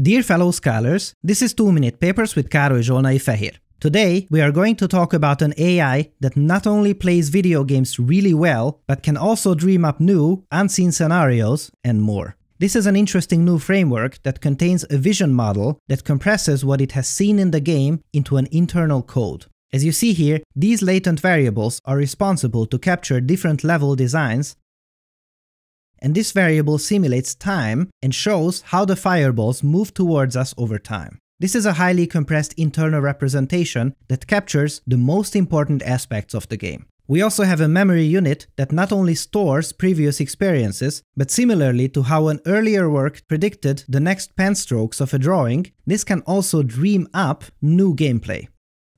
Dear fellow scholars, this is 2 Minute Papers with Károly Zsolnai Fehér. Today, we are going to talk about an AI that not only plays video games really well, but can also dream up new, unseen scenarios and more. This is an interesting new framework that contains a vision model that compresses what it has seen in the game into an internal code. As you see here, these latent variables are responsible to capture different level designs and this variable simulates time and shows how the fireballs move towards us over time. This is a highly compressed internal representation that captures the most important aspects of the game. We also have a memory unit that not only stores previous experiences, but similarly to how an earlier work predicted the next pen strokes of a drawing, this can also dream up new gameplay.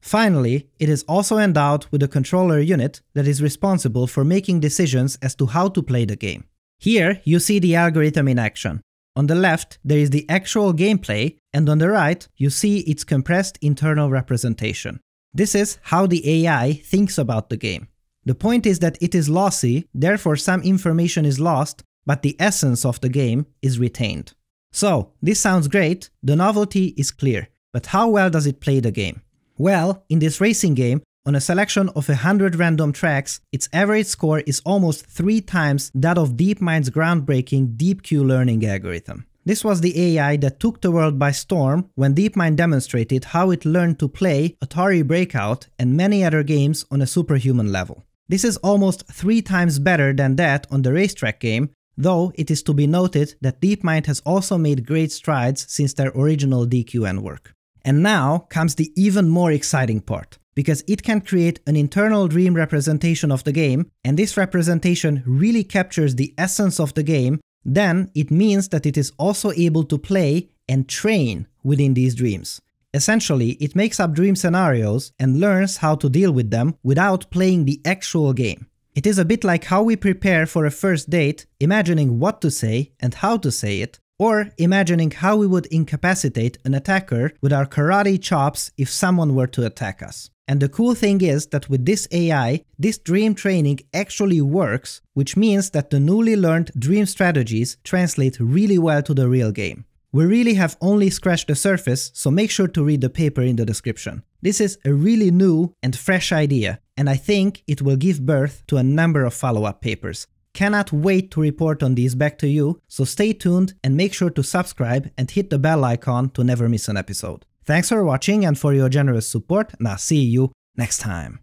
Finally, it is also endowed with a controller unit that is responsible for making decisions as to how to play the game. Here you see the algorithm in action. On the left, there is the actual gameplay, and on the right, you see its compressed internal representation. This is how the AI thinks about the game. The point is that it is lossy, therefore some information is lost, but the essence of the game is retained. So, this sounds great, the novelty is clear, but how well does it play the game? Well, in this racing game, on a selection of 100 random tracks, its average score is almost 3 times that of DeepMind's groundbreaking DeepQ learning algorithm. This was the AI that took the world by storm when DeepMind demonstrated how it learned to play Atari Breakout and many other games on a superhuman level. This is almost 3 times better than that on the racetrack game, though it is to be noted that DeepMind has also made great strides since their original DQN work. And now comes the even more exciting part because it can create an internal dream representation of the game, and this representation really captures the essence of the game, then it means that it is also able to play and train within these dreams. Essentially, it makes up dream scenarios and learns how to deal with them without playing the actual game. It is a bit like how we prepare for a first date, imagining what to say and how to say it, or imagining how we would incapacitate an attacker with our karate chops if someone were to attack us. And the cool thing is that with this AI, this dream training actually works, which means that the newly learned dream strategies translate really well to the real game. We really have only scratched the surface, so make sure to read the paper in the description. This is a really new and fresh idea, and I think it will give birth to a number of follow-up papers, Cannot wait to report on these back to you, so stay tuned and make sure to subscribe and hit the bell icon to never miss an episode. Thanks for watching and for your generous support and I'll see you next time.